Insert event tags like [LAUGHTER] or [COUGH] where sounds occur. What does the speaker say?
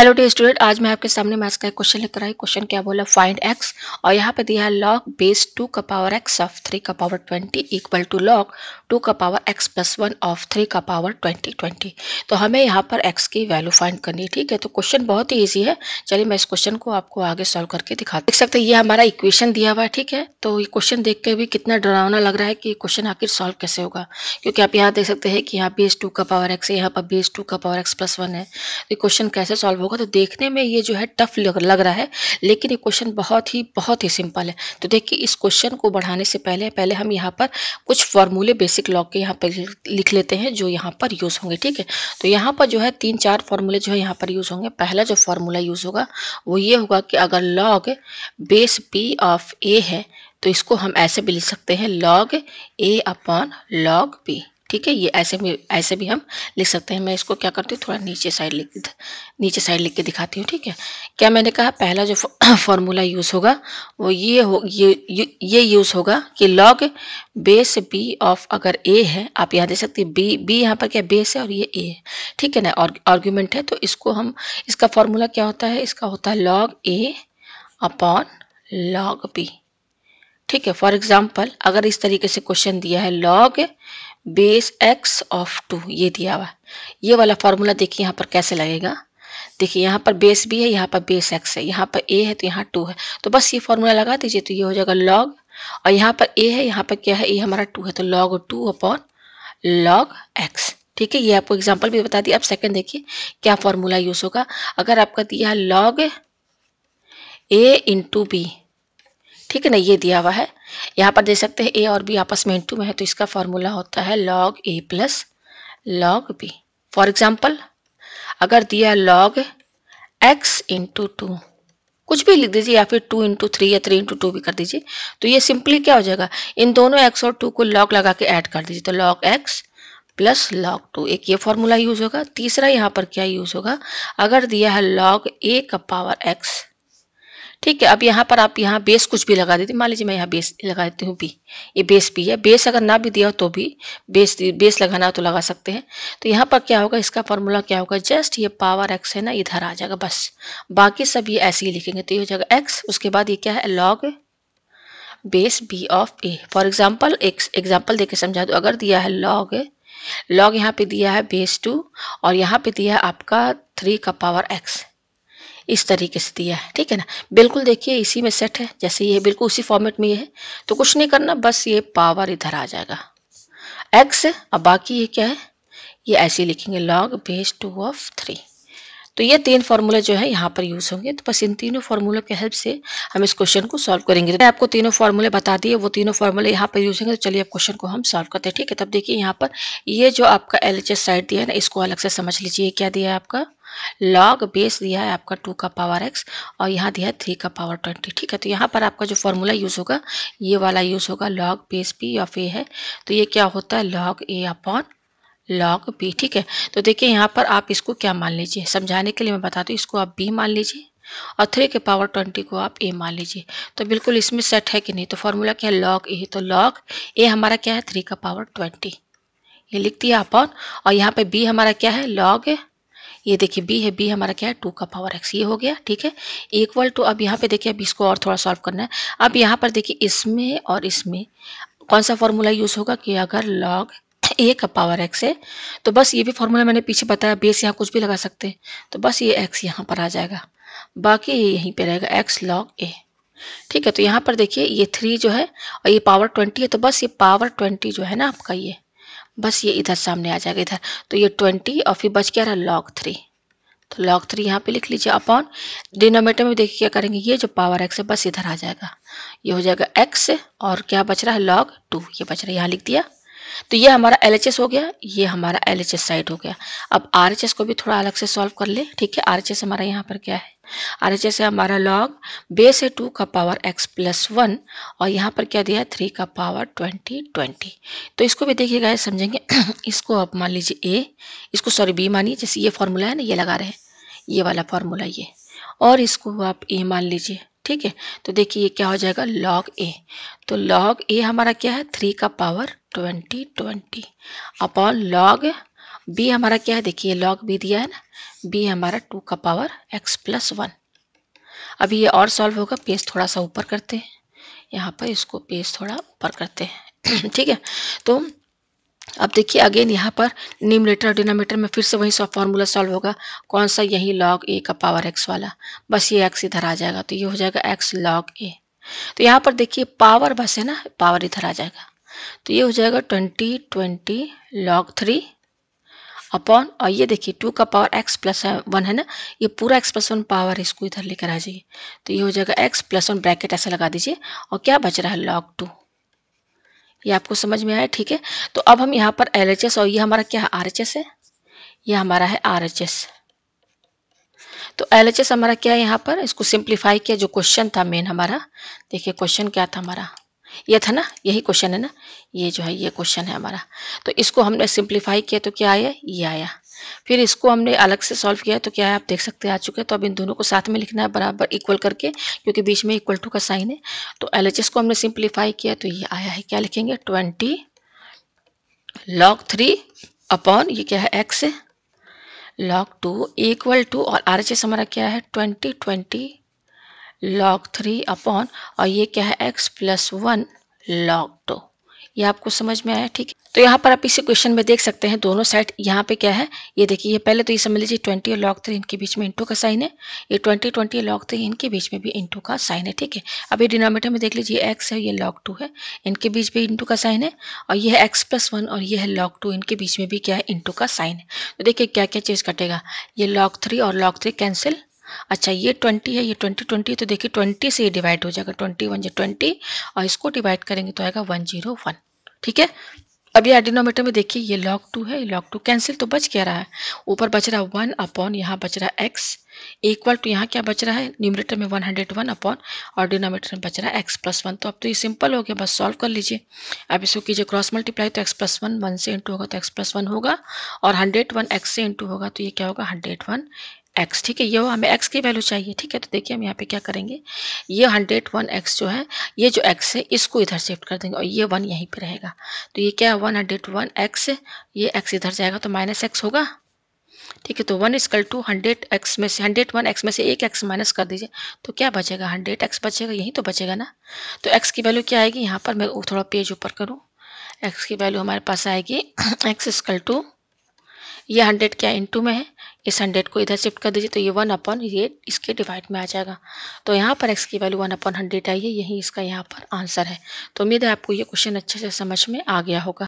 hello dear student आज मैं आपके सामने मैथ्स का एक क्वेश्चन लेकर आई क्वेश्चन क्या बोला फाइंड एक्स और यहाँ पे दिया है लॉग बेस टू का पावर एक्स ऑफ थ्री का power twenty equal to log two का power x plus one of three का पावर ट्वेंटी ट्वेंटी तो हमें यहाँ पर एक्स की वैल्यू फाइंड करनी है ठीक है तो क्वेश्चन बहुत ही ईजी है चलिए मैं इस क्वेश्चन को आपको आगे सॉल्व करके दिखा देख सकते ये हमारा इक्वेशन दिया हुआ है ठीक है तो ये क्वेश्चन देख के भी कितना डरावना लग रहा है कि क्वेश्चन आखिर सॉल्व कैसे होगा क्योंकि आप यहाँ देख सकते हैं कि यहाँ बेस टू का पावर एक्स है यहाँ पर बेस टू का पावर एक्स प्लस वन है तो ये क्वेश्चन कैसे सॉल्व होगा तो देखने में ये जो है टफ लग रहा है लेकिन ये क्वेश्चन बहुत ही बहुत ही सिंपल है तो देखिए इस क्वेश्चन को बढ़ाने से पहले पहले हम यहाँ पर कुछ फॉर्मूले बेसिक लॉग के यहाँ पर लिख लेते हैं जो यहाँ पर यूज़ होंगे ठीक है तो यहाँ पर जो है तीन चार फॉर्मूले जो है यहाँ पर यूज़ होंगे पहला जो फॉर्मूला यूज़ होगा वो ये होगा कि अगर log base P of A है तो इसको हम ऐसे भी लिख सकते हैं log A upon log B ठीक है ये ऐसे भी ऐसे भी हम लिख सकते हैं मैं इसको क्या करती हूँ थोड़ा नीचे साइड लिख नीचे साइड लिख के दिखाती हूँ ठीक है क्या मैंने कहा पहला जो [COUGHS] फॉर्मूला यूज़ होगा वो ये हो ये ये यूज़ होगा कि लॉग बेस बी ऑफ अगर ए है आप यहाँ दे सकते हैं बी बी यहाँ पर क्या बेस है और ये ए है ठीक है ना आर्ग्यूमेंट है तो इसको हम इसका फॉर्मूला क्या होता है इसका होता है log A upon log B ठीक है फॉर एग्जाम्पल अगर इस तरीके से क्वेश्चन दिया है log base X of two ये दिया हुआ ये वाला फार्मूला देखिए यहाँ पर कैसे लगेगा देखिए यहाँ पर बेस भी है यहाँ पर बेस एक्स है यहाँ पर ए है तो यहाँ टू है तो बस ये फार्मूला लगा दीजिए तो ये हो जाएगा लॉग और यहाँ पर ए है यहाँ पर क्या है ए हमारा टू है तो log two upon log X ठीक है ये आपको एग्जाम्पल भी बता दी अब सेकेंड देखिए क्या फार्मूला यूज़ होगा अगर आपका दिया है लॉग ए इंटू बी ठीक है ना ये दिया हुआ है यहाँ पर देख सकते हैं ए और बी आपस में इंटू में है तो इसका फॉर्मूला होता है log A plus log B for example अगर दिया लॉग एक्स इंटू टू कुछ भी लिख दीजिए या फिर टू इंटू थ्री या थ्री इंटू टू भी कर दीजिए तो ये सिंपली क्या हो जाएगा इन दोनों एक्स और टू को लॉग लगा के ऐड कर दीजिए तो log X plus log two एक ये फॉर्मूला यूज होगा तीसरा यहाँ पर क्या यूज होगा अगर दिया है लॉग ए का पावर एक्स ठीक है अब यहाँ पर आप यहाँ बेस कुछ भी लगा देते मान लीजिए मैं यहाँ बेस लगा देती हूँ बी ये बेस बी है बेस अगर ना भी दिया हो तो भी बेस बेस लगाना हो तो लगा सकते हैं तो यहाँ पर क्या होगा इसका फॉर्मूला क्या होगा जस्ट ये पावर एक्स है ना इधर आ जाएगा बस बाकी सब ये ऐसे ही लिखेंगे तो ये हो जाएगा एक्स उसके बाद ये क्या है log base B of A for example एक एग्जाम्पल के समझा दो अगर दिया है लॉग लॉग यहाँ पे दिया है बेस टू और यहाँ पे दिया है आपका थ्री का पावर एक्स इस तरीके से दिया है ठीक है ना बिल्कुल देखिए इसी में सेट है जैसे ये बिल्कुल उसी फॉर्मेट में ये है तो कुछ नहीं करना बस ये पावर इधर आ जाएगा एक्स है अब बाकी ये क्या है ये ऐसे लिखेंगे log base two of three तो ये तीन फॉर्मूला जो है यहाँ पर यूज होंगे तो बस इन तीनों फॉर्मूला के हेल्प से हम इस क्वेश्चन को सॉल्व करेंगे तो आपको तीनों फॉर्मूले बता दिए वो तीनों फॉर्मूले यहाँ पर यूज होंगे तो चलिए अब क्वेश्चन को हम सॉल्व करते हैं ठीक है तब देखिए यहाँ पर ये जो आपका एल एच साइड दिया है ना इसको अलग से समझ लीजिए क्या दिया है आपका लॉग बेस दिया है आपका टू का पावर एक्स और यहाँ दिया है थ्री का पावर ट्वेंटी ठीक है तो यहाँ पर आपका जो फॉर्मूला यूज़ होगा ये वाला यूज़ होगा log base P of A है तो ये क्या होता है log A upon log B ठीक है तो देखिए यहाँ पर आप इसको क्या मान लीजिए समझाने के लिए मैं बताती हूँ इसको आप बी मान लीजिए और थ्री के पावर ट्वेंटी को आप ए मान लीजिए तो बिल्कुल इसमें सेट है कि नहीं तो फॉर्मूला क्या है लॉग ए तो लॉग ए हमारा क्या है थ्री का पावर ट्वेंटी ये लिख दिया अपॉन और यहाँ पे बी हमारा क्या है लॉग ये देखिए बी है बी हमारा क्या है टू का पावर एक्स ये हो गया ठीक है इक्वल टू अब यहाँ पे देखिए अब इसको और थोड़ा सॉल्व करना है अब यहाँ पर देखिए इसमें और इसमें कौन सा फॉर्मूला यूज़ होगा कि अगर लॉग ए का पावर एक्स है तो बस ये भी फॉर्मूला मैंने पीछे बताया बेस यहाँ कुछ भी लगा सकते हैं तो बस ये एक्स यहाँ पर आ जाएगा बाकी ये यहीं पे रहेगा एक्स लॉग ए ठीक है तो यहाँ पर देखिए ये थ्री जो है और ये पावर ट्वेंटी है तो बस ये पावर ट्वेंटी जो है ना आपका ये बस ये इधर सामने आ जाएगा इधर तो ये ट्वेंटी और फिर बच क्या रहा लॉग थ्री तो लॉग थ्री यहाँ पे लिख लीजिए अपॉन डिनोमीटर में देखिए क्या करेंगे ये जो पावर एक्स है बस इधर आ जाएगा ये हो जाएगा एक्स और क्या बच रहा है लॉग टू ये बच रहा है यहाँ लिख दिया तो ये हमारा एल हो गया ये हमारा एल साइड हो गया अब आर को भी थोड़ा अलग से सॉल्व कर ले ठीक है आर हमारा यहाँ पर क्या है आर है हमारा लॉग बेस है टू का पावर एक्स प्लस वन और यहाँ पर क्या दिया है थ्री का पावर ट्वेंटी ट्वेंटी तो इसको भी देखिएगा समझेंगे [CLEARS THROAT] इसको आप मान लीजिए ए इसको सॉरी बी मानिए जैसे ये फॉर्मूला है ना ये लगा रहे हैं ये वाला फार्मूला ये और इसको आप ए मान लीजिए ठीक है तो देखिए ये क्या हो जाएगा लॉग ए तो लॉग ए हमारा क्या है थ्री का power twenty twenty upon log B हमारा क्या है देखिए लॉग बी दिया है ना बी हमारा टू का पावर एक्स प्लस वन अभी ये और सॉल्व होगा पेज थोड़ा सा ऊपर करते हैं यहाँ पर इसको पेज थोड़ा ऊपर करते हैं [CLEARS THROAT] ठीक है तो अब देखिए अगेन यहाँ पर न्यूमिनेटर और डिनोमीटर में फिर से वही सब फॉर्मूला सॉल्व होगा कौन सा यही लॉग ए का पावर एक्स वाला बस ये एक्स इधर आ जाएगा तो ये हो जाएगा एक्स लॉग ए तो यहाँ पर देखिए पावर बस है ना पावर इधर आ जाएगा तो ये हो जाएगा twenty twenty log three upon और ये देखिए टू का पावर एक्स प्लस वन है ना ये पूरा एक्स प्लस वन पावर है इसको इधर लेकर आ जाइए तो ये हो जाएगा एक्स प्लस वन ब्रैकेट ऐसा लगा दीजिए और क्या बच रहा है लॉग टू ये आपको समझ में आया ठीक है तो अब हम यहाँ पर एल और ये हमारा क्या आर एच है ये हमारा है आर एच एस तो एल हमारा क्या है यहाँ पर इसको सिंप्लीफाई किया जो क्वेश्चन था मेन हमारा देखिए क्वेश्चन क्या था हमारा ये था ना यही क्वेश्चन है ना ये जो है ये क्वेश्चन है हमारा तो इसको हमने सिंप्लीफाई किया तो क्या आया ये आया फिर इसको हमने अलग से सॉल्व किया तो क्या है आप देख सकते हैं आ चुके हैं तो अब इन दोनों को साथ में लिखना है बराबर इक्वल करके क्योंकि बीच में इक्वल टू का साइन है तो एल को हमने सिंप्लीफाई किया तो ये आया है क्या लिखेंगे ट्वेंटी लॉग थ्री अपॉन ये क्या है x log two equal to और आर एच एस हमारा क्या है twenty twenty log three upon और ये क्या है x plus one log two ये आपको समझ में आया ठीक है तो यहाँ पर आप इसी क्वेश्चन में देख सकते हैं दोनों साइड यहाँ पे क्या है ये देखिए ये पहले तो ये समझ लीजिए ट्वेंटी और लॉक थ्री इनके बीच में इंटू का साइन है ये ट्वेंटी ट्वेंटी और लॉक थ्री इनके बीच में भी इंटू का साइन है ठीक है अब ये डिनोमीटर में देख लीजिए एक्स है ये लॉक टू है इनके बीच भी इंटू का साइन है और ये है एक्स प्लस वन और ये है लॉक टू इनके बीच में भी क्या है इंटू का साइन है तो देखिए क्या क्या चीज़ कटेगा ये लॉक थ्री और लॉक थ्री कैंसिल अच्छा ये ट्वेंटी है ये ट्वेंटी ट्वेंटी तो देखिए ट्वेंटी से ये डिवाइड हो जाएगा ट्वेंटी वन जो ट्वेंटी और इसको डिवाइड करेंगे तो आएगा वन जीरो वन ठीक है अब ये एडिनोमीटर में देखिए ये लॉग टू है लॉग टू कैंसिल तो बच क्या रहा है ऊपर बच रहा है वन अपॉन यहाँ बच रहा है एक्स इक्वल टू यहाँ क्या बच रहा है न्यूमरेटर में वन हंड्रेड वन अपॉन और डिनोमीटर में बच रहा है एक्स प्लस वन तो अब तो ये सिंपल हो गया बस सॉल्व कर लीजिए अब इसको कीजिए क्रॉस मल्टीप्लाई तो एक्स प्लस वन वन से इंटू होगा तो एक्स प्लस वन होगा और हंड्रेड वन एक्स से इंटू होगा तो ये क्या होगा हंड्रेड वन एक्स ठीक है ये हमें एक्स की वैल्यू चाहिए ठीक है तो देखिए हम यहाँ पे क्या करेंगे ये हंड्रेड वन एक्स जो है ये जो एक्स है इसको इधर शिफ्ट कर देंगे और ये वन यहीं पे रहेगा तो ये क्या है वन हंड्रेड वन एक्स ये एक्स इधर जाएगा तो माइनस एक्स होगा ठीक है तो one equal to hundred x में से हंड्रेड वन एक्स में से एक एक्स माइनस कर दीजिए तो क्या बचेगा हंड्रेड एक्स बचेगा यहीं तो बचेगा ना तो एक्स की वैल्यू क्या आएगी यहाँ पर मैं थोड़ा पेज ऊपर करूँ एक्स की वैल्यू हमारे पास आएगी एक्स इसकल टू ये हंड्रेड क्या इंटू में है इस हंड्रेड को इधर शिफ्ट कर दीजिए तो ये वन अपॉन ये इसके डिवाइड में आ जाएगा तो यहाँ पर एक्स की वैल्यू वन अपॉन हंड्रेड आई है यही इसका यहाँ पर आंसर है तो उम्मीद है आपको ये क्वेश्चन अच्छे से समझ में आ गया होगा